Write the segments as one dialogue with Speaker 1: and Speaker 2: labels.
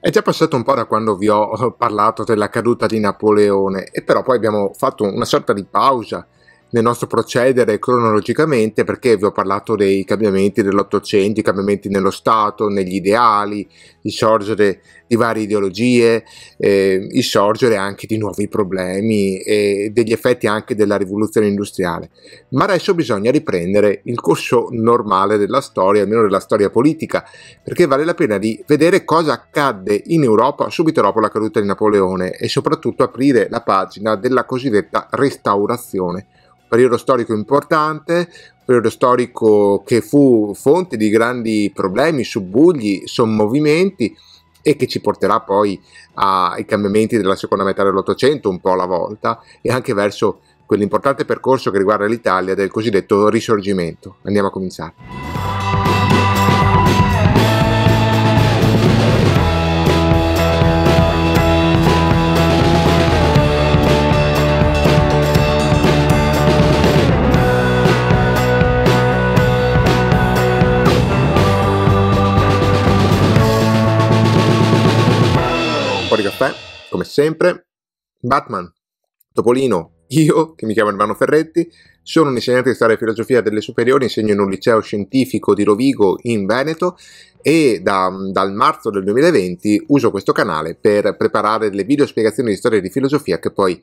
Speaker 1: È già passato un po' da quando vi ho eh, parlato della caduta di Napoleone, e però poi abbiamo fatto una sorta di pausa nel nostro procedere cronologicamente perché vi ho parlato dei cambiamenti dell'Ottocento, i cambiamenti nello Stato, negli ideali, il sorgere di varie ideologie, eh, il sorgere anche di nuovi problemi e degli effetti anche della rivoluzione industriale. Ma adesso bisogna riprendere il corso normale della storia, almeno della storia politica, perché vale la pena di vedere cosa accadde in Europa subito dopo la caduta di Napoleone e soprattutto aprire la pagina della cosiddetta restaurazione periodo storico importante, periodo storico che fu fonte di grandi problemi, subbugli, sommovimenti e che ci porterà poi ai cambiamenti della seconda metà dell'Ottocento un po' alla volta e anche verso quell'importante percorso che riguarda l'Italia del cosiddetto risorgimento. Andiamo a cominciare. Fuori Caffè, come sempre, Batman, Topolino, io, che mi chiamo Ivano Ferretti, sono un insegnante di storia e filosofia delle superiori, insegno in un liceo scientifico di Rovigo in Veneto e da, dal marzo del 2020 uso questo canale per preparare delle video spiegazioni di storia e di filosofia che poi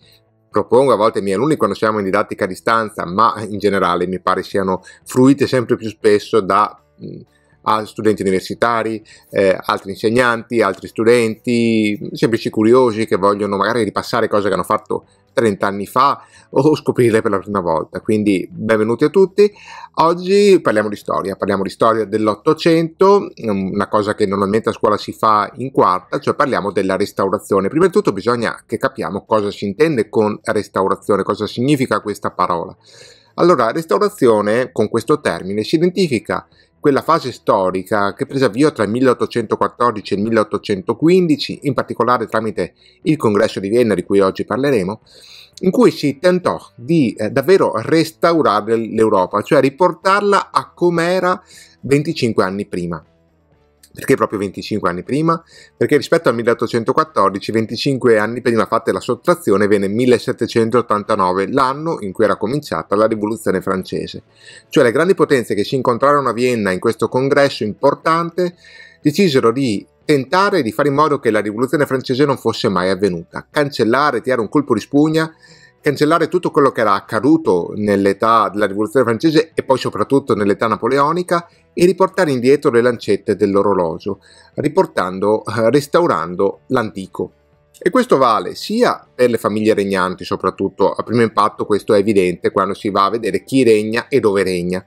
Speaker 1: propongo a volte ai miei alunni quando siamo in didattica a distanza, ma in generale mi pare siano fruite sempre più spesso da a studenti universitari, eh, altri insegnanti, altri studenti, semplici curiosi che vogliono magari ripassare cose che hanno fatto 30 anni fa o scoprirle per la prima volta. Quindi benvenuti a tutti. Oggi parliamo di storia, parliamo di storia dell'Ottocento, una cosa che normalmente a scuola si fa in quarta, cioè parliamo della restaurazione. Prima di tutto bisogna che capiamo cosa si intende con restaurazione, cosa significa questa parola. Allora, restaurazione con questo termine si identifica quella fase storica che prese avvio tra il 1814 e il 1815, in particolare tramite il congresso di Vienna di cui oggi parleremo, in cui si tentò di eh, davvero restaurare l'Europa, cioè riportarla a com'era 25 anni prima. Perché proprio 25 anni prima? Perché rispetto al 1814, 25 anni prima fatta la sottrazione viene 1789, l'anno in cui era cominciata la rivoluzione francese. Cioè le grandi potenze che si incontrarono a Vienna in questo congresso importante decisero di tentare di fare in modo che la rivoluzione francese non fosse mai avvenuta, cancellare, tirare un colpo di spugna cancellare tutto quello che era accaduto nell'età della rivoluzione francese e poi soprattutto nell'età napoleonica e riportare indietro le lancette dell'orologio, riportando, eh, restaurando l'antico. E questo vale sia per le famiglie regnanti, soprattutto a primo impatto questo è evidente quando si va a vedere chi regna e dove regna,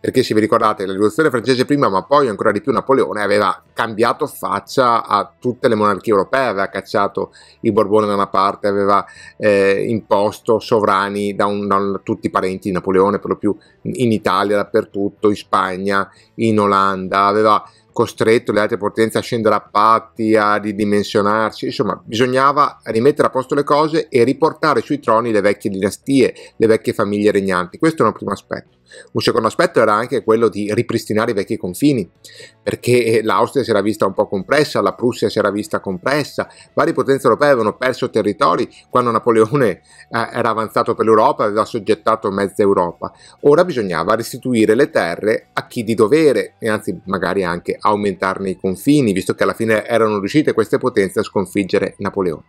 Speaker 1: perché se vi ricordate la rivoluzione francese prima, ma poi ancora di più Napoleone aveva cambiato faccia a tutte le monarchie europee, aveva cacciato i Borbone da una parte, aveva eh, imposto sovrani da, un, da un, tutti i parenti di Napoleone, per lo più in Italia, dappertutto, in Spagna, in Olanda, aveva costretto le altre potenze a scendere a patti, a ridimensionarsi, insomma bisognava rimettere a posto le cose e riportare sui troni le vecchie dinastie, le vecchie famiglie regnanti, questo è un primo aspetto. Un secondo aspetto era anche quello di ripristinare i vecchi confini, perché l'Austria si era vista un po' compressa, la Prussia si era vista compressa, varie potenze europee avevano perso territori quando Napoleone eh, era avanzato per l'Europa, aveva soggettato mezza Europa. Ora bisognava restituire le terre a chi di dovere e anzi magari anche aumentarne i confini, visto che alla fine erano riuscite queste potenze a sconfiggere Napoleone.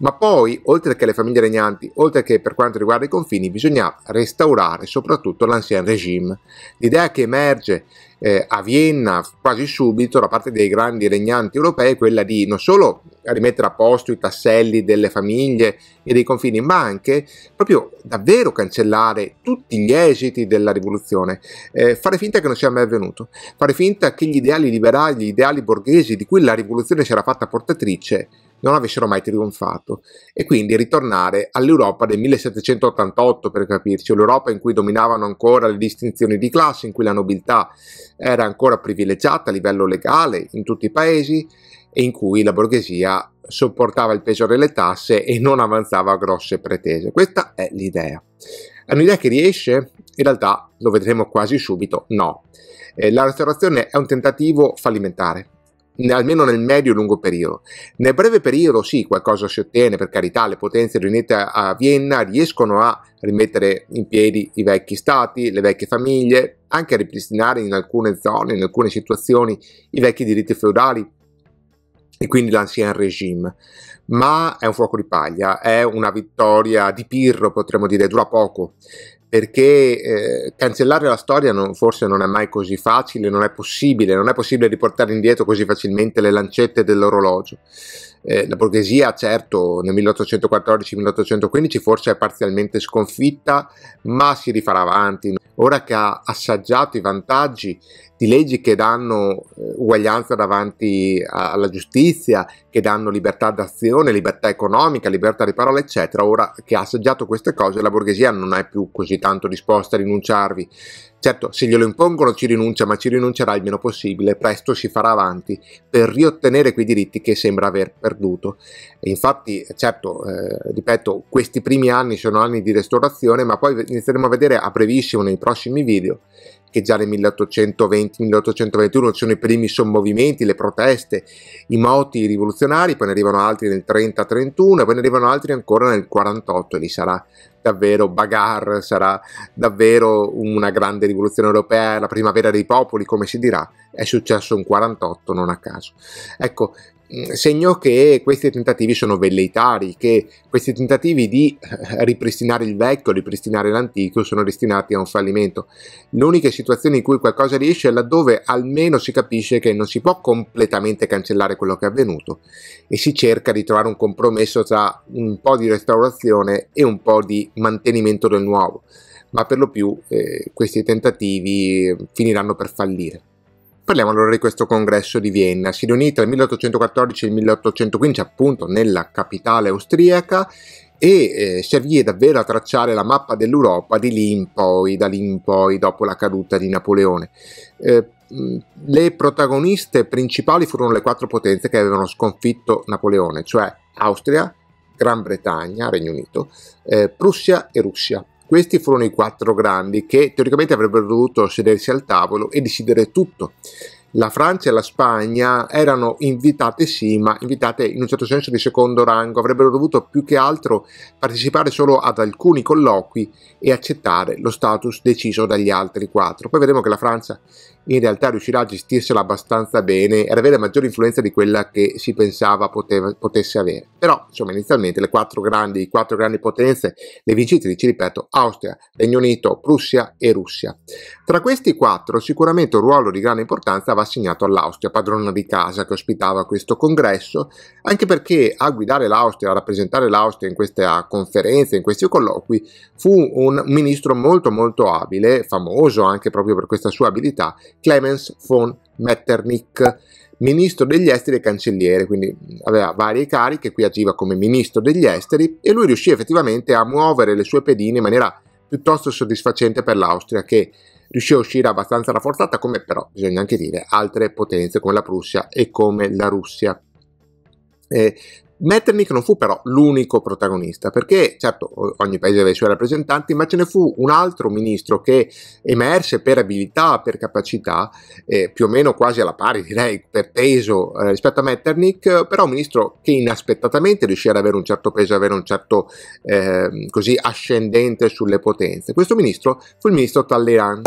Speaker 1: Ma poi, oltre che le famiglie regnanti, oltre che per quanto riguarda i confini, bisogna restaurare soprattutto l'ancien regime. L'idea che emerge eh, a Vienna quasi subito da parte dei grandi regnanti europei è quella di non solo rimettere a posto i tasselli delle famiglie e dei confini, ma anche proprio davvero cancellare tutti gli esiti della rivoluzione, eh, fare finta che non sia mai avvenuto, fare finta che gli ideali liberali, gli ideali borghesi di cui la rivoluzione si era fatta portatrice, non avessero mai trionfato e quindi ritornare all'Europa del 1788 per capirci, l'Europa in cui dominavano ancora le distinzioni di classe, in cui la nobiltà era ancora privilegiata a livello legale in tutti i paesi e in cui la borghesia sopportava il peso delle tasse e non avanzava grosse pretese. Questa è l'idea. È un'idea che riesce? In realtà lo vedremo quasi subito, no. Eh, la restaurazione è un tentativo fallimentare, almeno nel medio e lungo periodo. Nel breve periodo sì, qualcosa si ottiene, per carità, le potenze riunite a Vienna riescono a rimettere in piedi i vecchi stati, le vecchie famiglie, anche a ripristinare in alcune zone, in alcune situazioni, i vecchi diritti feudali e quindi l'ancien regime. Ma è un fuoco di paglia, è una vittoria di Pirro, potremmo dire, dura poco perché eh, cancellare la storia non, forse non è mai così facile, non è possibile, non è possibile riportare indietro così facilmente le lancette dell'orologio. Eh, la borghesia, certo, nel 1814-1815 forse è parzialmente sconfitta, ma si rifarà avanti. Ora che ha assaggiato i vantaggi di leggi che danno eh, uguaglianza davanti alla giustizia, che danno libertà d'azione, libertà economica, libertà di parola, eccetera, ora che ha assaggiato queste cose, la borghesia non è più così tanto disposta a rinunciarvi. Certo, se glielo impongono ci rinuncia, ma ci rinuncerà il meno possibile, presto si farà avanti per riottenere quei diritti che sembra aver perduto. E infatti, certo, eh, ripeto, questi primi anni sono anni di restaurazione, ma poi inizieremo a vedere a brevissimo nei prossimi video che già nel 1820-1821 ci sono i primi sommovimenti, le proteste, i moti rivoluzionari, poi ne arrivano altri nel 30-31 e poi ne arrivano altri ancora nel 48 e lì sarà davvero bagar, sarà davvero una grande rivoluzione europea, la primavera dei popoli, come si dirà, è successo un 48 non a caso. Ecco, Mm, segno che questi tentativi sono velleitari, che questi tentativi di ripristinare il vecchio, ripristinare l'antico, sono destinati a un fallimento. L'unica situazione in cui qualcosa riesce è laddove almeno si capisce che non si può completamente cancellare quello che è avvenuto e si cerca di trovare un compromesso tra un po' di restaurazione e un po' di mantenimento del nuovo, ma per lo più eh, questi tentativi finiranno per fallire. Parliamo allora di questo congresso di Vienna. Si riunì tra il 1814 e il 1815 appunto nella capitale austriaca e eh, servì davvero a tracciare la mappa dell'Europa di lì in poi, da lì in poi, dopo la caduta di Napoleone. Eh, le protagoniste principali furono le quattro potenze che avevano sconfitto Napoleone, cioè Austria, Gran Bretagna, Regno Unito, eh, Prussia e Russia. Questi furono i quattro grandi che teoricamente avrebbero dovuto sedersi al tavolo e decidere tutto. La Francia e la Spagna erano invitate sì, ma invitate in un certo senso di secondo rango, avrebbero dovuto più che altro partecipare solo ad alcuni colloqui e accettare lo status deciso dagli altri quattro. Poi vedremo che la Francia in realtà riuscirà a gestirsela abbastanza bene e ad avere maggiore influenza di quella che si pensava poteva, potesse avere. Però, insomma, inizialmente le quattro grandi, quattro grandi potenze le vincite, vincitrici, ripeto, Austria, Regno Unito, Prussia e Russia. Tra questi quattro sicuramente un ruolo di grande importanza va assegnato all'Austria, padrona di casa che ospitava questo congresso, anche perché a guidare l'Austria, a rappresentare l'Austria in queste conferenze, in questi colloqui, fu un ministro molto molto abile, famoso anche proprio per questa sua abilità, Clemens von Metternich, ministro degli esteri e cancelliere, quindi aveva varie cariche, qui agiva come ministro degli esteri e lui riuscì effettivamente a muovere le sue pedine in maniera piuttosto soddisfacente per l'Austria che riuscì a uscire abbastanza rafforzata come però bisogna anche dire altre potenze come la Prussia e come la Russia. Eh, Metternich non fu però l'unico protagonista, perché certo ogni paese aveva i suoi rappresentanti, ma ce ne fu un altro ministro che emerse per abilità, per capacità, eh, più o meno quasi alla pari direi per peso eh, rispetto a Metternich, però un ministro che inaspettatamente riuscì ad avere un certo peso, ad avere un certo eh, così ascendente sulle potenze. Questo ministro fu il ministro Talleyrand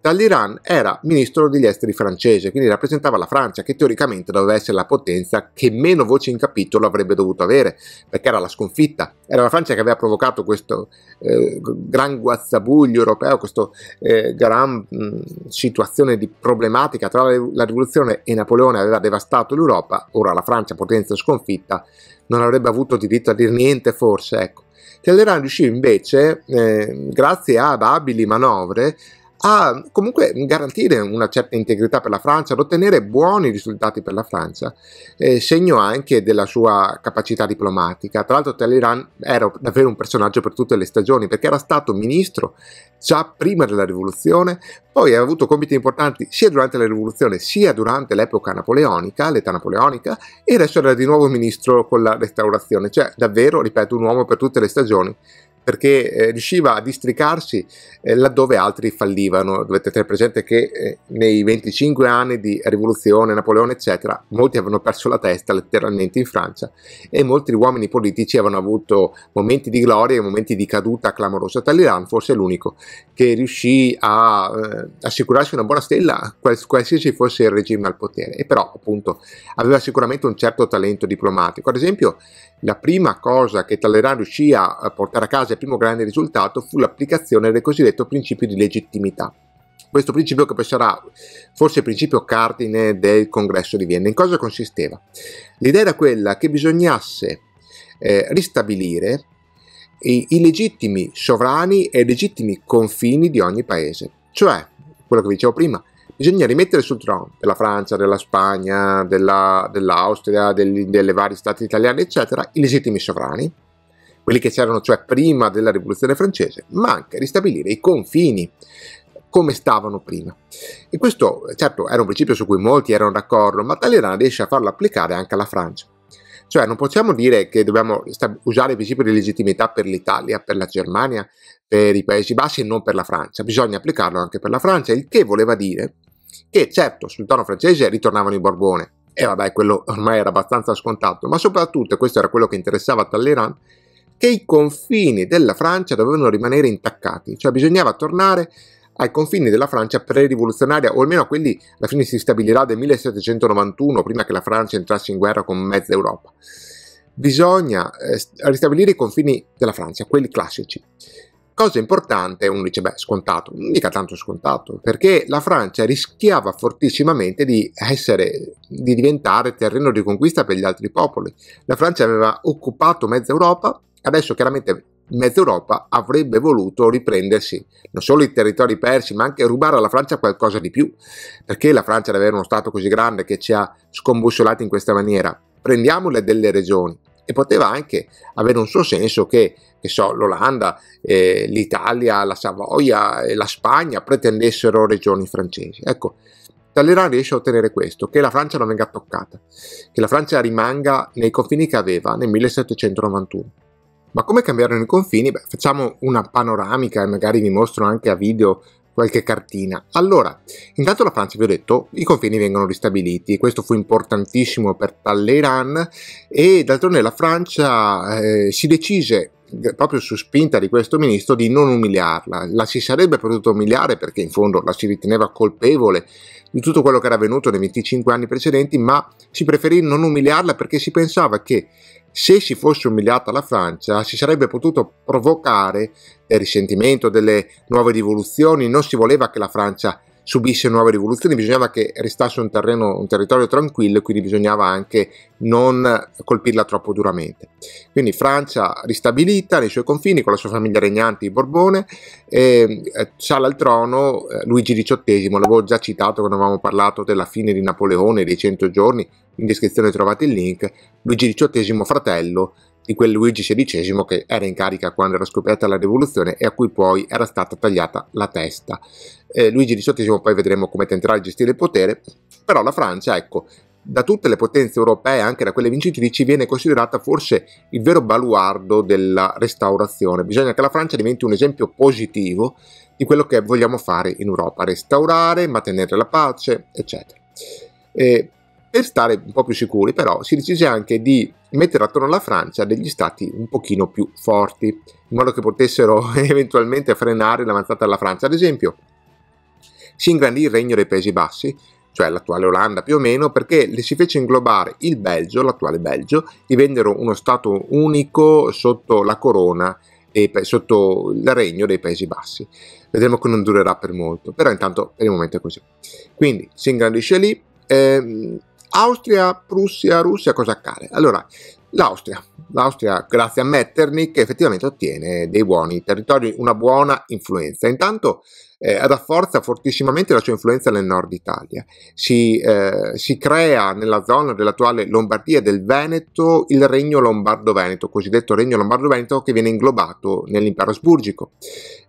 Speaker 1: dall'Iran era ministro degli esteri francese, quindi rappresentava la Francia, che teoricamente doveva essere la potenza che meno voce in capitolo avrebbe dovuto avere, perché era la sconfitta, era la Francia che aveva provocato questo eh, gran guazzabuglio europeo, questa eh, gran mh, situazione di problematica tra la rivoluzione e Napoleone aveva devastato l'Europa, ora la Francia, potenza sconfitta, non avrebbe avuto diritto a dire niente forse, ecco. Talleyrand riuscì invece, eh, grazie ad abili manovre, a comunque garantire una certa integrità per la Francia, ad ottenere buoni risultati per la Francia, eh, segno anche della sua capacità diplomatica. Tra l'altro Talleyrand era davvero un personaggio per tutte le stagioni, perché era stato ministro già prima della rivoluzione, poi ha avuto compiti importanti sia durante la rivoluzione sia durante l'epoca napoleonica, l'età napoleonica, e adesso era di nuovo ministro con la restaurazione, cioè davvero, ripeto, un uomo per tutte le stagioni perché eh, riusciva a districarsi eh, laddove altri fallivano. Dovete tenere presente che eh, nei 25 anni di rivoluzione, Napoleone, eccetera, molti avevano perso la testa letteralmente in Francia e molti uomini politici avevano avuto momenti di gloria e momenti di caduta clamorosa. Talleyrand forse è l'unico che riuscì a eh, assicurarsi una buona stella qualsiasi fosse il regime al potere. E però appunto aveva sicuramente un certo talento diplomatico. Ad esempio la prima cosa che Talleyrand riuscì a portare a casa primo grande risultato fu l'applicazione del cosiddetto principio di legittimità. Questo principio che poi sarà forse il principio cardine del congresso di Vienna. In cosa consisteva? L'idea era quella che bisognasse eh, ristabilire i, i legittimi sovrani e i legittimi confini di ogni paese. Cioè, quello che vi dicevo prima, bisogna rimettere sul trono della Francia, della Spagna, della, dell'Austria, degli, delle vari stati italiane, eccetera, i legittimi sovrani quelli che c'erano cioè prima della rivoluzione francese, ma anche ristabilire i confini come stavano prima. E questo certo era un principio su cui molti erano d'accordo, ma Talleyrand riesce a farlo applicare anche alla Francia. Cioè non possiamo dire che dobbiamo usare il principio di legittimità per l'Italia, per la Germania, per i Paesi Bassi e non per la Francia. Bisogna applicarlo anche per la Francia, il che voleva dire che certo sul trono francese ritornavano i Borbone, e vabbè quello ormai era abbastanza scontato, ma soprattutto, e questo era quello che interessava a Talleyrand, che i confini della Francia dovevano rimanere intaccati, cioè bisognava tornare ai confini della Francia pre-rivoluzionaria, o almeno a quelli alla fine si stabilirà del 1791, prima che la Francia entrasse in guerra con mezza Europa. Bisogna eh, ristabilire i confini della Francia, quelli classici. Cosa importante, uno dice, beh, scontato, non mica tanto scontato, perché la Francia rischiava fortissimamente di, essere, di diventare terreno di conquista per gli altri popoli. La Francia aveva occupato mezza Europa, Adesso chiaramente mezza Europa avrebbe voluto riprendersi non solo i territori persi, ma anche rubare alla Francia qualcosa di più. Perché la Francia deve avere uno Stato così grande che ci ha scombussolati in questa maniera? Prendiamole delle regioni. E poteva anche avere un suo senso che, che so, l'Olanda, eh, l'Italia, la Savoia e la Spagna pretendessero regioni francesi. Ecco, Talleyrand riesce a ottenere questo, che la Francia non venga toccata, che la Francia rimanga nei confini che aveva nel 1791. Ma come cambiarono i confini? Beh, facciamo una panoramica e magari vi mostro anche a video qualche cartina. Allora, intanto la Francia, vi ho detto, i confini vengono ristabiliti, questo fu importantissimo per Talleyrand e d'altronde la Francia eh, si decise eh, proprio su spinta di questo ministro, di non umiliarla. La si sarebbe potuto umiliare perché in fondo la si riteneva colpevole di tutto quello che era avvenuto nei 25 anni precedenti, ma si preferì non umiliarla perché si pensava che se si fosse umiliata la Francia si sarebbe potuto provocare del risentimento, delle nuove rivoluzioni, non si voleva che la Francia subisse nuove rivoluzioni, bisognava che restasse un, terreno, un territorio tranquillo e quindi bisognava anche non colpirla troppo duramente. Quindi Francia ristabilita nei suoi confini con la sua famiglia regnante di Borbone, e, ehm, eh, sale al trono eh, Luigi XVIII, l'avevo già citato quando avevamo parlato della fine di Napoleone, dei 100 giorni, in descrizione trovate il link, Luigi XVIII fratello di quel Luigi XVI che era in carica quando era scoperta la rivoluzione e a cui poi era stata tagliata la testa eh, Luigi XVIII poi vedremo come tenterà di gestire il potere, però la Francia, ecco, da tutte le potenze europee, anche da quelle vincitrici, viene considerata forse il vero baluardo della restaurazione. Bisogna che la Francia diventi un esempio positivo di quello che vogliamo fare in Europa, restaurare, mantenere la pace, eccetera. E per stare un po' più sicuri, però, si decise anche di mettere attorno alla Francia degli stati un pochino più forti, in modo che potessero eventualmente frenare l'avanzata della Francia. Ad esempio, si ingrandì il regno dei Paesi Bassi, cioè l'attuale Olanda più o meno, perché le si fece inglobare il Belgio, l'attuale Belgio, divennero uno Stato unico sotto la corona e sotto il regno dei Paesi Bassi. Vedremo che non durerà per molto, però intanto per il momento è così. Quindi si ingrandisce lì. Ehm, Austria, Prussia, Russia, cosa accade? Allora, l'Austria, l'Austria grazie a Metternich effettivamente ottiene dei buoni territori, una buona influenza. Intanto eh, rafforza fortissimamente la sua influenza nel nord Italia. Si, eh, si, crea nella zona dell'attuale Lombardia e del Veneto il regno lombardo-veneto, cosiddetto regno lombardo-veneto che viene inglobato nell'impero asburgico.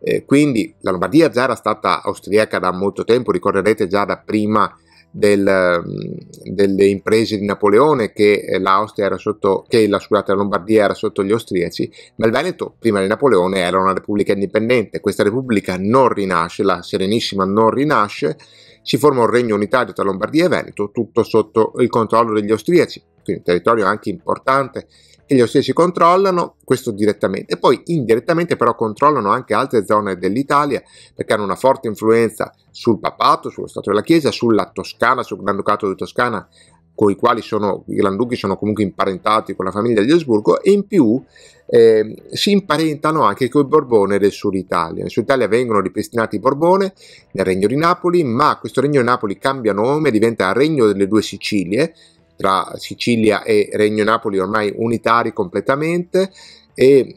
Speaker 1: Eh, quindi la Lombardia già era stata austriaca da molto tempo, ricorderete già da prima del, mm, delle imprese di Napoleone che eh, l'Austria era sotto, che la, scusate, la Lombardia era sotto gli austriaci, ma il Veneto prima di Napoleone era una repubblica indipendente. Questa repubblica non rinasce, la Serenissima non rinasce, si forma un regno unitario tra Lombardia e Veneto, tutto sotto il controllo degli austriaci, quindi un territorio anche importante e gli austriaci controllano questo direttamente poi indirettamente però controllano anche altre zone dell'Italia perché hanno una forte influenza sul papato, sullo Stato della Chiesa, sulla Toscana, sul Granducato di Toscana con i quali sono, i Granduchi sono comunque imparentati con la famiglia di Asburgo e in più eh, si imparentano anche con i Borbone del Sud Italia. Nel Sud Italia vengono ripristinati i Borbone nel Regno di Napoli, ma questo Regno di Napoli cambia nome, diventa Regno delle Due Sicilie, tra Sicilia e Regno Napoli ormai unitari completamente e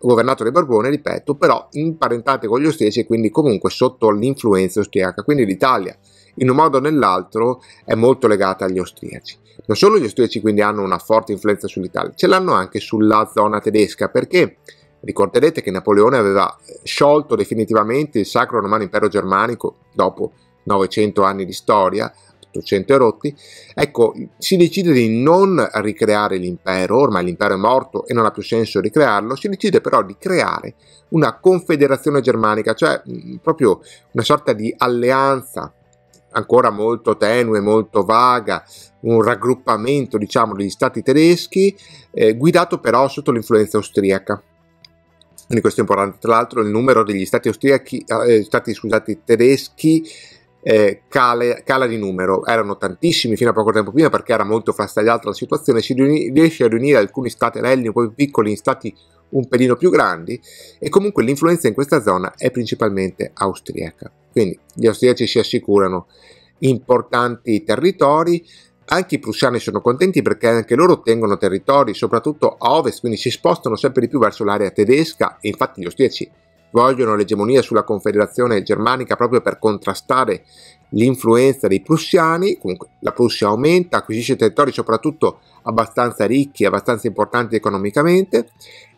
Speaker 1: governato dai Borbone, ripeto, però imparentate con gli austriaci e quindi comunque sotto l'influenza austriaca. Quindi l'Italia, in un modo o nell'altro, è molto legata agli austriaci. Non solo gli austriaci quindi hanno una forte influenza sull'Italia, ce l'hanno anche sulla zona tedesca perché ricorderete che Napoleone aveva eh, sciolto definitivamente il Sacro Romano Impero Germanico dopo 900 anni di storia, 800 rotti, ecco, si decide di non ricreare l'impero, ormai l'impero è morto e non ha più senso ricrearlo, si decide però di creare una confederazione germanica, cioè proprio una sorta di alleanza ancora molto tenue, molto vaga, un raggruppamento diciamo degli stati tedeschi, eh, guidato però sotto l'influenza austriaca. Quindi questo è importante, tra l'altro il numero degli stati, austriachi, eh, stati scusate, tedeschi eh, cale, cala di numero. Erano tantissimi fino a poco tempo prima perché era molto frastagliata la situazione. Si riuni- riesce a riunire alcuni stati staterelli un po' più piccoli in stati un pelino più grandi e comunque l'influenza in questa zona è principalmente austriaca. Quindi gli austriaci si assicurano importanti territori, anche i prussiani sono contenti perché anche loro ottengono territori, soprattutto a ovest, quindi si spostano sempre di più verso l'area tedesca e infatti gli austriaci vogliono l'egemonia sulla Confederazione Germanica proprio per contrastare l'influenza dei prussiani, comunque la Prussia aumenta, acquisisce territori soprattutto abbastanza ricchi, abbastanza importanti economicamente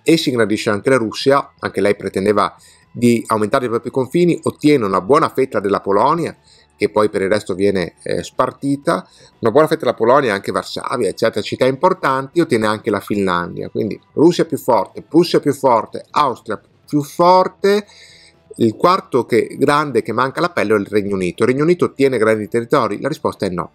Speaker 1: e si ingrandisce anche la Russia, anche lei pretendeva di aumentare i propri confini, ottiene una buona fetta della Polonia, che poi per il resto viene eh, spartita, una buona fetta della Polonia, anche Varsavia, eccetera, città importanti, ottiene anche la Finlandia, quindi Russia più forte, Prussia più forte, Austria più forte. Il quarto che grande che manca l'appello è il Regno Unito. Il Regno Unito ottiene grandi territori? La risposta è no.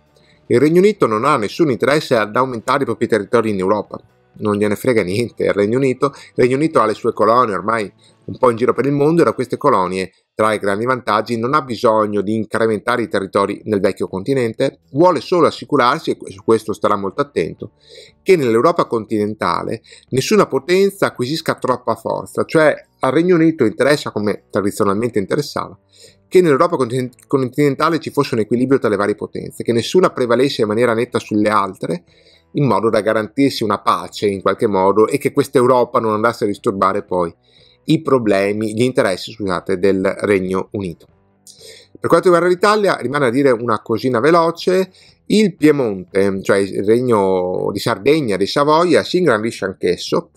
Speaker 1: Il Regno Unito non ha nessun interesse ad aumentare i propri territori in Europa. Non gliene frega niente il Regno Unito. Il Regno Unito ha le sue colonie ormai un po' in giro per il mondo e da queste colonie trae grandi vantaggi, non ha bisogno di incrementare i territori nel vecchio continente, vuole solo assicurarsi, e su questo starà molto attento, che nell'Europa continentale nessuna potenza acquisisca troppa forza, cioè al Regno Unito interessa, come tradizionalmente interessava, che nell'Europa continentale ci fosse un equilibrio tra le varie potenze, che nessuna prevalesse in maniera netta sulle altre, in modo da garantirsi una pace in qualche modo e che questa Europa non andasse a disturbare poi i problemi, gli interessi, scusate, del Regno Unito. Per quanto riguarda l'Italia, rimane a dire una cosina veloce, il Piemonte, cioè il regno di Sardegna, di Savoia, si ingrandisce anch'esso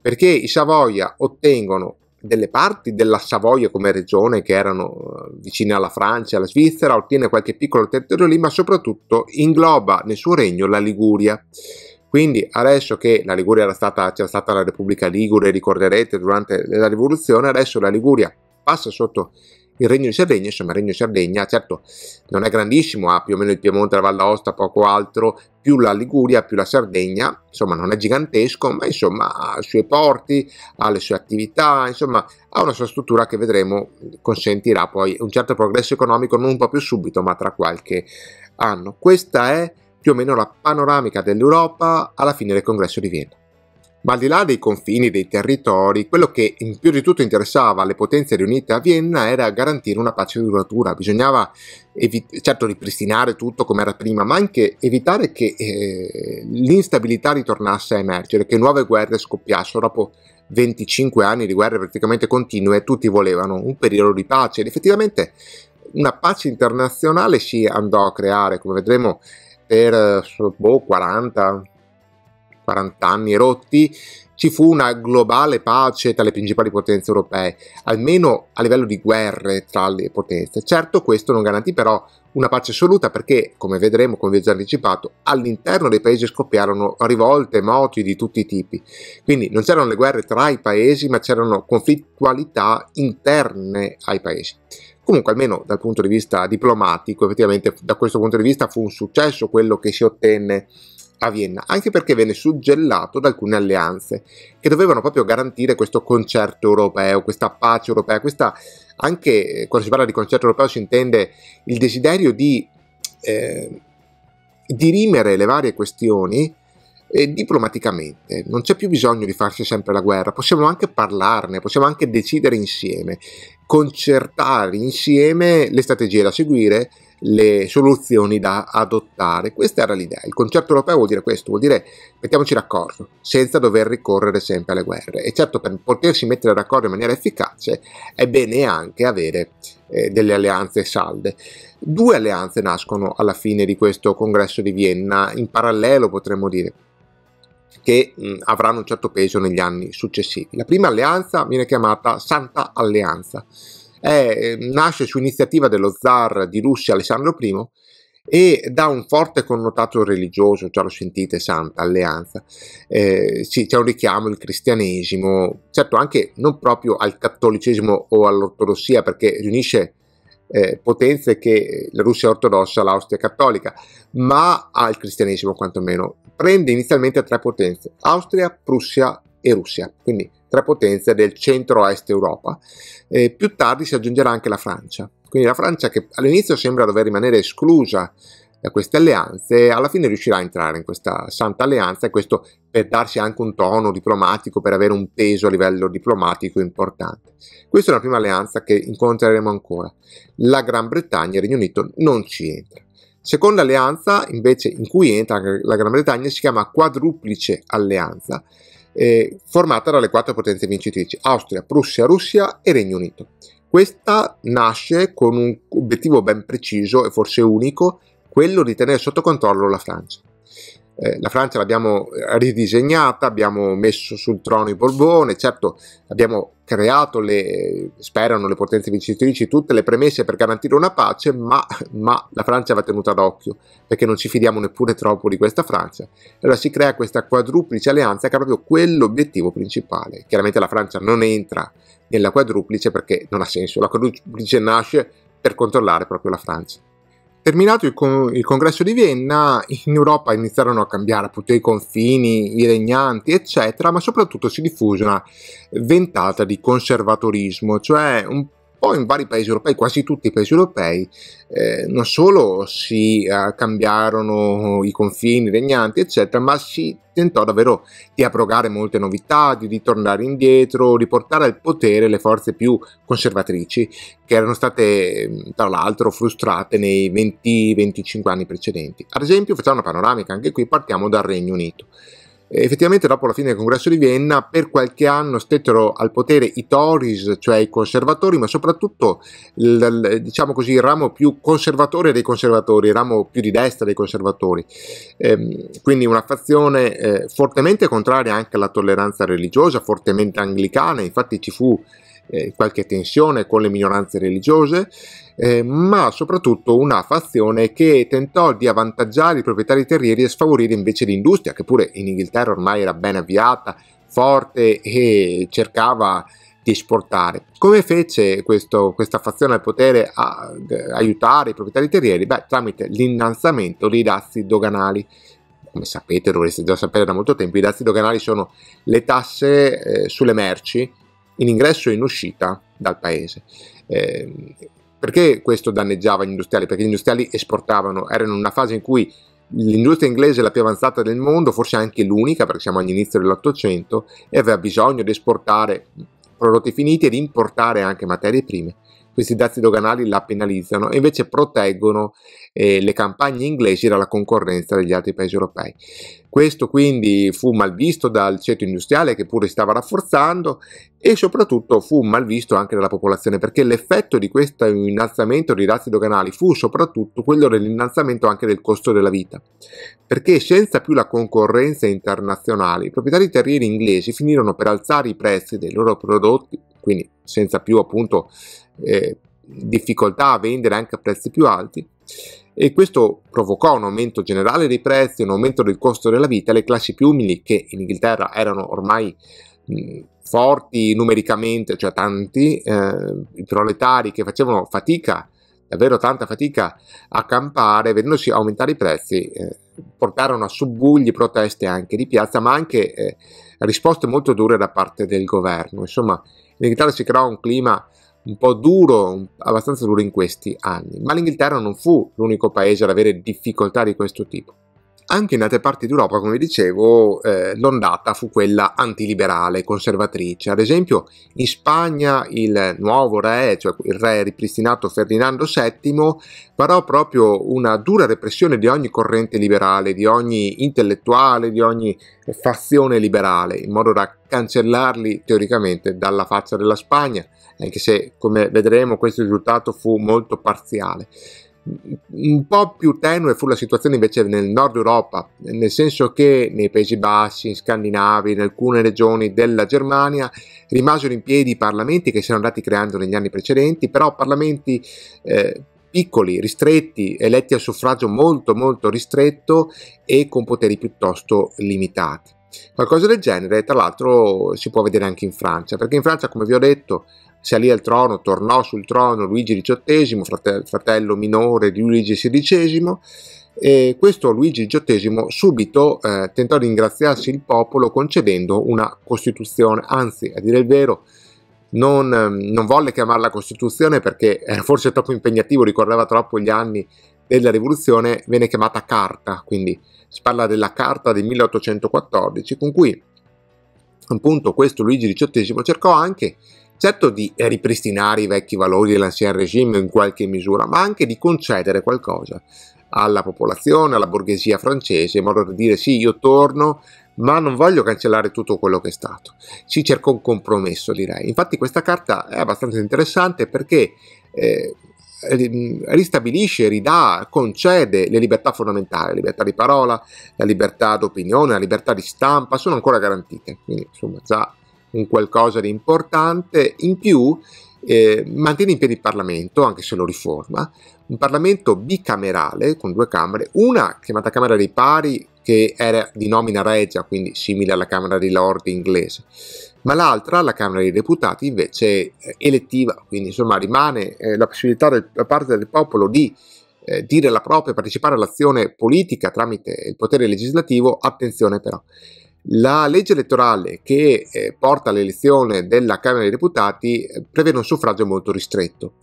Speaker 1: perché i Savoia ottengono delle parti della Savoia come regione che erano eh, vicine alla Francia, alla Svizzera, ottiene qualche piccolo territorio lì, ma soprattutto ingloba nel suo regno la Liguria. Quindi adesso che la Liguria era stata, c'era stata la Repubblica Ligure, ricorderete durante la rivoluzione, adesso la Liguria passa sotto il Regno di Sardegna, insomma il Regno di Sardegna certo non è grandissimo, ha più o meno il Piemonte, la Valle d'Aosta, poco altro, più la Liguria, più la Sardegna, insomma non è gigantesco, ma insomma ha i suoi porti, ha le sue attività, insomma ha una sua struttura che vedremo consentirà poi un certo progresso economico non un po' più subito, ma tra qualche anno. Questa è più o meno la panoramica dell'Europa alla fine del congresso di Vienna. Ma al di là dei confini dei territori, quello che in più di tutto interessava alle potenze riunite a Vienna era garantire una pace duratura. Bisognava evit- certo ripristinare tutto come era prima, ma anche evitare che eh, l'instabilità ritornasse a emergere, che nuove guerre scoppiassero dopo 25 anni di guerre praticamente continue, tutti volevano un periodo di pace ed effettivamente una pace internazionale si andò a creare, come vedremo, per eh, boh, 40, 40 anni rotti, ci fu una globale pace tra le principali potenze europee, almeno a livello di guerre tra le potenze. Certo questo non garantì però una pace assoluta perché, come vedremo, come vi ho già anticipato, all'interno dei paesi scoppiarono rivolte, moti di tutti i tipi. Quindi non c'erano le guerre tra i paesi, ma c'erano conflittualità interne ai paesi. Comunque, almeno dal punto di vista diplomatico, effettivamente da questo punto di vista fu un successo quello che si ottenne a Vienna, anche perché venne suggellato da alcune alleanze che dovevano proprio garantire questo concerto europeo, questa pace europea, questa anche eh, quando si parla di concerto europeo si intende il desiderio di eh, dirimere le varie questioni eh, diplomaticamente. Non c'è più bisogno di farsi sempre la guerra, possiamo anche parlarne, possiamo anche decidere insieme, concertare insieme le strategie da seguire le soluzioni da adottare. Questa era l'idea. Il concerto europeo vuol dire questo, vuol dire mettiamoci d'accordo senza dover ricorrere sempre alle guerre. E certo per potersi mettere d'accordo in maniera efficace è bene anche avere eh, delle alleanze salde. Due alleanze nascono alla fine di questo congresso di Vienna, in parallelo potremmo dire che mh, avranno un certo peso negli anni successivi. La prima alleanza viene chiamata Santa Alleanza è, eh, ehm, nasce su iniziativa dello zar di Russia Alessandro I e dà un forte connotato religioso, già lo sentite, Santa Alleanza, eh, sì, c'è un richiamo al cristianesimo, certo anche non proprio al cattolicesimo o all'ortodossia, perché riunisce eh, potenze che la Russia ortodossa, l'Austria cattolica, ma al cristianesimo quantomeno. Prende inizialmente tre potenze, Austria, Prussia e Russia, quindi tre potenze del centro-est Europa. Eh, più tardi si aggiungerà anche la Francia. Quindi la Francia, che all'inizio sembra dover rimanere esclusa da queste alleanze, alla fine riuscirà a entrare in questa santa alleanza e questo per darsi anche un tono diplomatico, per avere un peso a livello diplomatico importante. Questa è la prima alleanza che incontreremo ancora. La Gran Bretagna e il Regno Unito non ci entra. Seconda alleanza invece in cui entra la Gran Bretagna si chiama quadruplice alleanza eh, formata dalle quattro potenze vincitrici, Austria, Prussia, Russia e Regno Unito. Questa nasce con un obiettivo ben preciso e forse unico, quello di tenere sotto controllo la Francia. Eh, la Francia l'abbiamo eh, ridisegnata, abbiamo messo sul trono i Borbone, certo abbiamo creato le, sperano le potenze vincitrici, tutte le premesse per garantire una pace, ma, ma, la Francia va tenuta d'occhio, perché non ci fidiamo neppure troppo di questa Francia. Allora si crea questa quadruplice alleanza che ha proprio quell'obiettivo principale. Chiaramente la Francia non entra nella quadruplice perché non ha senso, la quadruplice nasce per controllare proprio la Francia. Terminato il, con- il, congresso di Vienna, in Europa iniziarono a cambiare appunto i confini, i regnanti, eccetera, ma soprattutto si diffuse una ventata di conservatorismo, cioè un poi in vari paesi europei, quasi tutti i paesi europei, eh, non solo si eh, cambiarono i confini, i regnanti, eccetera, ma si tentò davvero di abrogare molte novità, di ritornare indietro, riportare al potere le forze più conservatrici, che erano state tra l'altro frustrate nei 20-25 anni precedenti. Ad esempio, facciamo una panoramica, anche qui partiamo dal Regno Unito effettivamente dopo la fine del congresso di Vienna per qualche anno stettero al potere i Tories, cioè i conservatori, ma soprattutto il, diciamo così, il ramo più conservatore dei conservatori, il ramo più di destra dei conservatori, eh, quindi una fazione eh, fortemente contraria anche alla tolleranza religiosa, fortemente anglicana, infatti ci fu eh, qualche tensione con le minoranze religiose eh, ma soprattutto una fazione che tentò di avvantaggiare i proprietari terrieri e sfavorire invece l'industria, che pure in Inghilterra ormai era ben avviata, forte e cercava di esportare. Come fece questo, questa fazione al potere a, a aiutare i proprietari terrieri? Beh, tramite l'innalzamento dei dazi doganali come sapete, dovreste già sapere da molto tempo, i dazi doganali sono le tasse eh, sulle merci in ingresso e in uscita dal paese. Eh, perché questo danneggiava gli industriali? Perché gli industriali esportavano, erano in una fase in cui l'industria inglese è la più avanzata del mondo, forse anche l'unica, perché siamo all'inizio dell'Ottocento, e aveva bisogno di esportare prodotti finiti e di importare anche materie prime questi dazi doganali la penalizzano e invece proteggono eh, le campagne inglesi dalla concorrenza degli altri paesi europei. Questo quindi fu mal visto dal ceto industriale che pure si stava rafforzando e soprattutto fu mal visto anche dalla popolazione perché l'effetto di questo innalzamento dei dazi doganali fu soprattutto quello dell'innalzamento anche del costo della vita perché senza più la concorrenza internazionale i proprietari terrieri inglesi finirono per alzare i prezzi dei loro prodotti quindi senza più appunto eh, difficoltà a vendere anche a prezzi più alti e questo provocò un aumento generale dei prezzi, un aumento del costo della vita, le classi più umili che in Inghilterra erano ormai mh, forti numericamente, cioè tanti, eh, i proletari che facevano fatica, davvero tanta fatica a campare, vedendosi aumentare i prezzi, eh, portarono a subbugli proteste anche di piazza, ma anche eh, risposte molto dure da parte del governo. Insomma, L'Inghilterra si creò un clima un po' duro, abbastanza duro in questi anni, ma l'Inghilterra non fu l'unico paese ad avere difficoltà di questo tipo. Anche in altre parti d'Europa, come dicevo, eh, l'ondata fu quella antiliberale, conservatrice. Ad esempio, in Spagna il nuovo re, cioè il re ripristinato Ferdinando VII, parò proprio una dura repressione di ogni corrente liberale, di ogni intellettuale, di ogni fazione liberale, in modo da cancellarli teoricamente dalla faccia della Spagna, anche se, come vedremo, questo risultato fu molto parziale. Un po' più tenue fu la situazione invece nel nord Europa, nel senso che nei Paesi Bassi, in Scandinavia, in alcune regioni della Germania rimasero in piedi i parlamenti che si erano andati creando negli anni precedenti, però parlamenti eh, piccoli, ristretti, eletti a suffragio molto molto ristretto e con poteri piuttosto limitati. Qualcosa del genere, tra l'altro, si può vedere anche in Francia, perché in Francia, come vi ho detto, salì al trono, tornò sul trono Luigi XVIII, frate- fratello minore di Luigi XVI, e questo Luigi XVIII subito eh, tentò di ringraziarsi il popolo concedendo una Costituzione, anzi, a dire il vero, non, ehm, non, volle chiamarla Costituzione perché era forse troppo impegnativo, ricordava troppo gli anni della rivoluzione, venne chiamata Carta, quindi si parla della Carta del 1814, con cui appunto questo Luigi XVIII cercò anche certo di eh, ripristinare i vecchi valori dell'ancien regime in qualche misura, ma anche di concedere qualcosa alla popolazione, alla borghesia francese, in modo da dire sì, io torno, ma non voglio cancellare tutto quello che è stato. Si cerca un compromesso, direi. Infatti questa carta è abbastanza interessante perché eh, ristabilisce, ridà, concede le libertà fondamentali, la libertà di parola, la libertà d'opinione, la libertà di stampa, sono ancora garantite. Quindi, insomma, già un qualcosa di importante, in più eh, mantiene in piedi il Parlamento, anche se lo riforma, un Parlamento bicamerale con due camere, una chiamata Camera dei Pari che era di nomina regia, quindi simile alla Camera dei Lord inglese, ma l'altra, la Camera dei Deputati, invece è eh, elettiva, quindi insomma rimane eh, la possibilità del, da parte del popolo di eh, dire la propria, partecipare all'azione politica tramite il potere legislativo, attenzione però. La legge elettorale che eh, porta all'elezione della Camera dei Deputati eh, prevede un suffragio molto ristretto,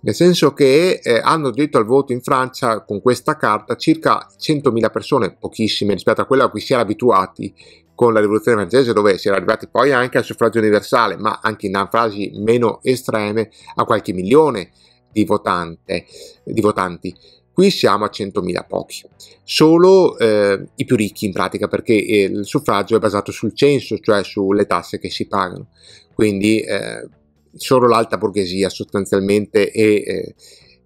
Speaker 1: nel senso che eh, hanno diritto al voto in Francia con questa carta circa 100.000 persone, pochissime rispetto a quella a cui si era abituati con la rivoluzione francese dove si era arrivati poi anche al suffragio universale, ma anche in frasi meno estreme a qualche milione di, votante, di votanti. Qui siamo a 100.000 pochi, solo eh, i più ricchi in pratica perché eh, il suffragio è basato sul censo, cioè sulle tasse che si pagano, quindi eh, solo l'alta borghesia sostanzialmente e eh,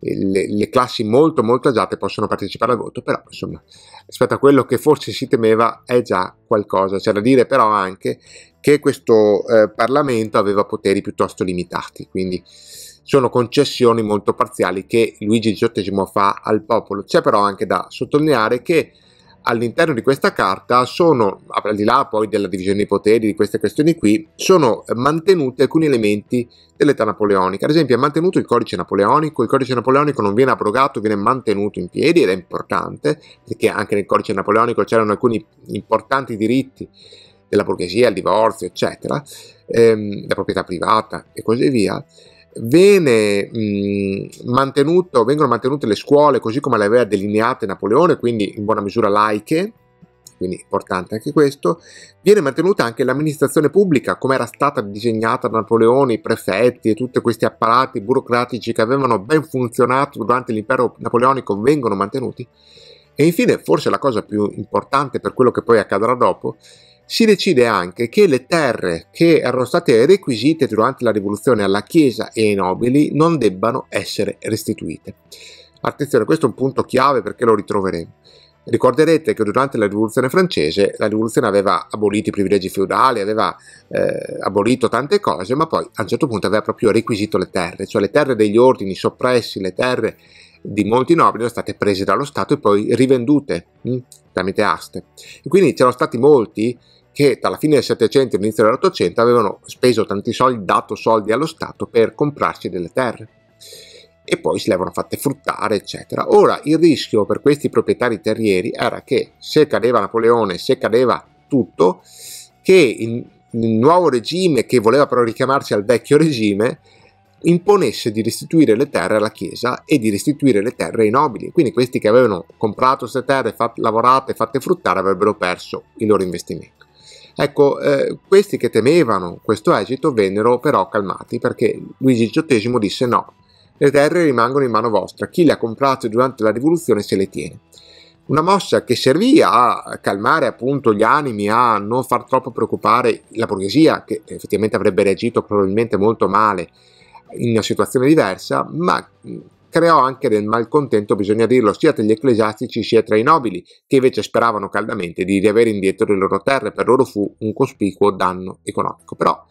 Speaker 1: le, le, classi molto molto agiate possono partecipare al voto, però insomma rispetto a quello che forse si temeva è già qualcosa, c'è da dire però anche che questo eh, Parlamento aveva poteri piuttosto limitati, quindi sono concessioni molto parziali che Luigi XVIII fa al popolo. C'è però anche da sottolineare che all'interno di questa carta sono, al di là poi della divisione dei poteri, di queste questioni qui, sono mantenuti alcuni elementi dell'età napoleonica. Ad esempio è mantenuto il codice napoleonico, il codice napoleonico non viene abrogato, viene mantenuto in piedi ed è importante, perché anche nel codice napoleonico c'erano alcuni importanti diritti della borghesia, il divorzio, eccetera, ehm, la proprietà privata e così via. Viene, mh, vengono mantenute le scuole così come le aveva delineate Napoleone, quindi in buona misura laiche, quindi importante anche questo. Viene mantenuta anche l'amministrazione pubblica, come era stata disegnata da Napoleone, i prefetti e tutti questi apparati burocratici che avevano ben funzionato durante l'impero napoleonico vengono mantenuti. E infine, forse la cosa più importante per quello che poi accadrà dopo, si decide anche che le terre che erano state requisite durante la rivoluzione alla Chiesa e ai nobili non debbano essere restituite. Attenzione, questo è un punto chiave perché lo ritroveremo. Ricorderete che durante la rivoluzione francese la rivoluzione aveva abolito i privilegi feudali, aveva eh, abolito tante cose, ma poi a un certo punto aveva proprio requisito le terre, cioè le terre degli ordini soppressi, le terre di molti nobili sono state prese dallo Stato e poi rivendute mh, hm, tramite aste. E quindi c'erano stati molti che dalla fine del Settecento all'inizio inizio dell'Ottocento avevano speso tanti soldi, dato soldi allo Stato per comprarsi delle terre e poi se le avevano fatte fruttare, eccetera. Ora il rischio per questi proprietari terrieri era che se cadeva Napoleone, se cadeva tutto, che il, nuovo regime che voleva però richiamarsi al vecchio regime imponesse di restituire le terre alla Chiesa e di restituire le terre ai nobili. Quindi questi che avevano comprato queste terre, fatte, lavorate, fatte fruttare, avrebbero perso i loro investimenti. Ecco, eh, questi che temevano questo esito vennero però calmati perché Luigi XVIII disse no, le terre rimangono in mano vostra, chi le ha comprate durante la rivoluzione se le tiene. Una mossa che servì a calmare appunto gli animi, a non far troppo preoccupare la borghesia, che effettivamente avrebbe reagito probabilmente molto male in una situazione diversa, ma creò anche del malcontento, bisogna dirlo, sia tra gli ecclesiastici sia tra i nobili, che invece speravano caldamente di riavere indietro le loro terre, per loro fu un cospicuo danno economico. Però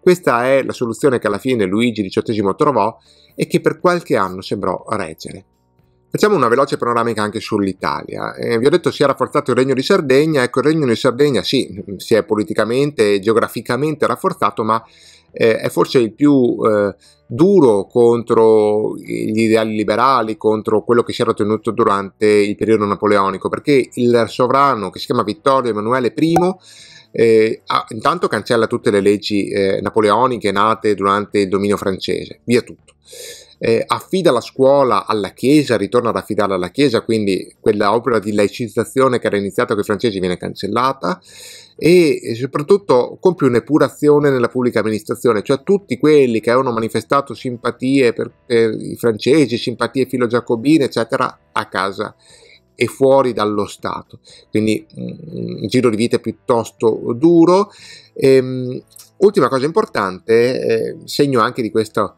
Speaker 1: questa è la soluzione che alla fine Luigi XVIII trovò e che per qualche anno sembrò reggere. Facciamo una veloce panoramica anche sull'Italia. Eh, vi ho detto si è rafforzato il Regno di Sardegna, ecco il Regno di Sardegna sì, si è politicamente e geograficamente rafforzato, ma eh, è forse il più eh, duro contro gli ideali liberali, contro quello che si era ottenuto durante il periodo napoleonico, perché il sovrano che si chiama Vittorio Emanuele I eh, intanto cancella tutte le leggi eh, napoleoniche nate durante il dominio francese, via tutto. Eh, affida la scuola alla Chiesa, ritorna ad affidarla alla Chiesa, quindi quella opera di laicizzazione che era iniziata con i francesi viene cancellata e soprattutto compie un'epurazione nella pubblica amministrazione, cioè tutti quelli che avevano manifestato simpatie per, per i francesi, simpatie filo-giacobine, eccetera, a casa e fuori dallo Stato. Quindi mm, un giro di vita piuttosto duro. E, ehm, ultima cosa importante, eh, segno anche di questo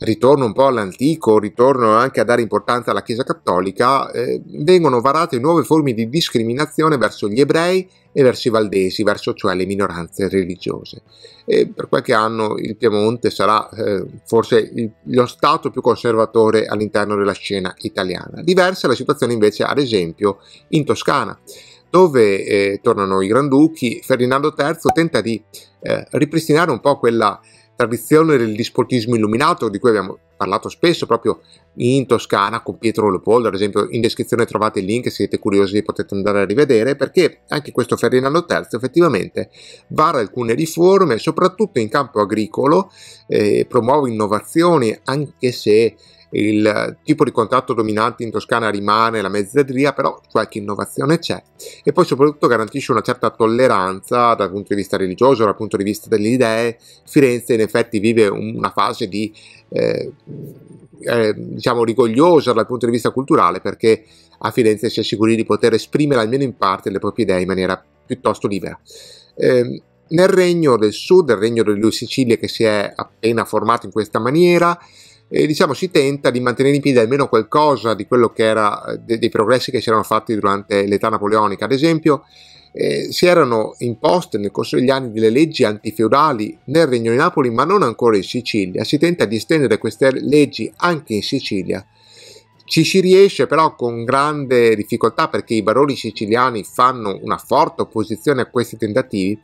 Speaker 1: ritorno un po' all'antico, ritorno anche a dare importanza alla Chiesa Cattolica, eh, vengono varate nuove forme di discriminazione verso gli ebrei e verso i valdesi, verso cioè le minoranze religiose. E per qualche anno il Piemonte sarà eh, forse il, lo stato più conservatore all'interno della scena italiana. Diversa è la situazione invece, ad esempio, in Toscana dove eh, tornano i Granduchi, Ferdinando III tenta di eh, ripristinare un po' quella tradizione del dispotismo illuminato di cui abbiamo parlato spesso proprio in Toscana con Pietro Leopoldo, ad esempio in descrizione trovate il link, se siete curiosi potete andare a rivedere perché anche questo Ferdinando III effettivamente vara alcune riforme soprattutto in campo agricolo, eh, promuove innovazioni anche se il tipo di contratto dominante in Toscana rimane la mezzadria, però qualche innovazione c'è e poi soprattutto garantisce una certa tolleranza dal punto di vista religioso, dal punto di vista delle idee. Firenze in effetti vive una fase di, eh, eh, diciamo, rigogliosa dal punto di vista culturale perché a Firenze si è sicuri di poter esprimere almeno in parte le proprie idee in maniera piuttosto libera. Eh, nel regno del sud, il regno delle due Sicilie che si è appena formato in questa maniera, e diciamo si tenta di mantenere in piedi almeno qualcosa di quello che era eh, de, dei progressi che si erano fatti durante l'età napoleonica. Ad esempio, eh, si erano imposte nel corso degli anni delle leggi antifeudali nel Regno di Napoli, ma non ancora in Sicilia. Si tenta di estendere queste leggi anche in Sicilia. Ci si riesce però con grande difficoltà perché i baroni siciliani fanno una forte opposizione a questi tentativi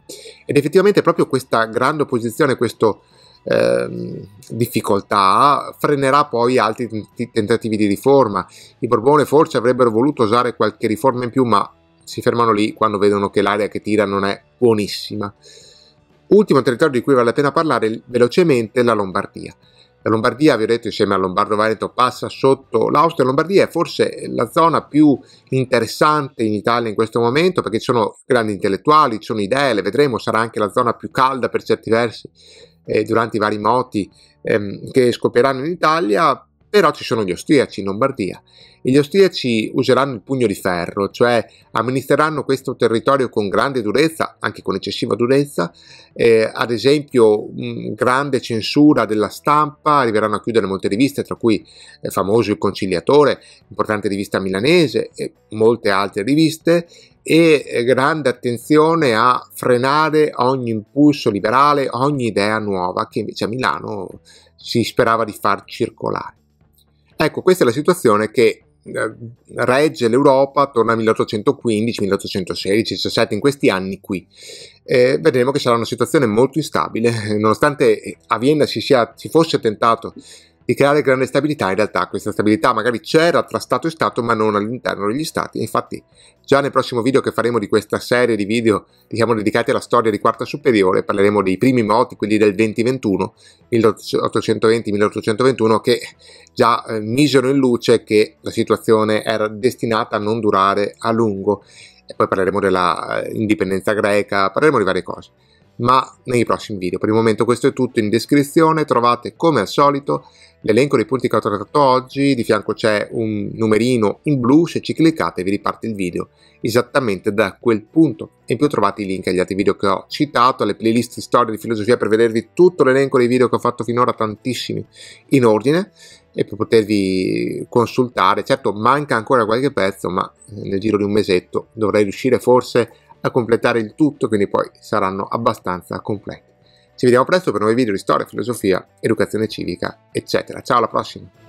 Speaker 1: ed effettivamente proprio questa grande opposizione, questo eh, difficoltà frenerà poi altri t- tentativi di riforma. I Borbone forse avrebbero voluto usare qualche riforma in più, ma si fermano lì quando vedono che l'area che tira non è buonissima. Ultimo territorio di cui vale la pena parlare velocemente è la Lombardia. La Lombardia, vi ho detto, insieme al Lombardo-Veneto passa sotto l'Austria. La Lombardia è forse la zona più interessante in Italia in questo momento perché ci sono grandi intellettuali, ci sono idee, le vedremo, sarà anche la zona più calda per certi versi eh, durante i vari moti ehm, che scopriranno in Italia però ci sono gli austriaci in Lombardia e gli austriaci useranno il pugno di ferro, cioè amministreranno questo territorio con grande durezza, anche con eccessiva durezza, eh, ad esempio mh, grande censura della stampa, arriveranno a chiudere molte riviste, tra cui eh, famoso Il Conciliatore, importante rivista milanese e molte altre riviste, e eh, grande attenzione a frenare ogni impulso liberale, ogni idea nuova che invece a Milano si sperava di far circolare. Ecco, questa è la situazione che eh, regge l'Europa attorno al 1815, 1816, 17, in questi anni qui. Eh, vedremo che sarà una situazione molto instabile, nonostante eh, a Vienna si, sia, si fosse tentato di creare grande stabilità, in realtà questa stabilità magari c'era tra Stato e Stato ma non all'interno degli Stati. Infatti già nel prossimo video che faremo di questa serie di video diciamo, dedicati alla storia di quarta superiore parleremo dei primi moti, quelli del 2021, 1820-1821, che già eh, misero in luce che la situazione era destinata a non durare a lungo. E poi parleremo dell'indipendenza eh, greca, parleremo di varie cose ma nei prossimi video. Per il momento questo è tutto, in descrizione trovate come al solito l'elenco dei punti che ho trattato oggi, di fianco c'è un numerino in blu, se ci cliccate vi riparte il video esattamente da quel punto. In più trovate i link agli altri video che ho citato, alle playlist di storia di filosofia per vedervi tutto l'elenco dei video che ho fatto finora, tantissimi in ordine e per potervi consultare. Certo manca ancora qualche pezzo, ma nel giro di un mesetto dovrei riuscire forse a completare il tutto, quindi poi saranno abbastanza completi. Ci vediamo presto per nuovi video di storia, filosofia, educazione civica, eccetera. Ciao, alla prossima!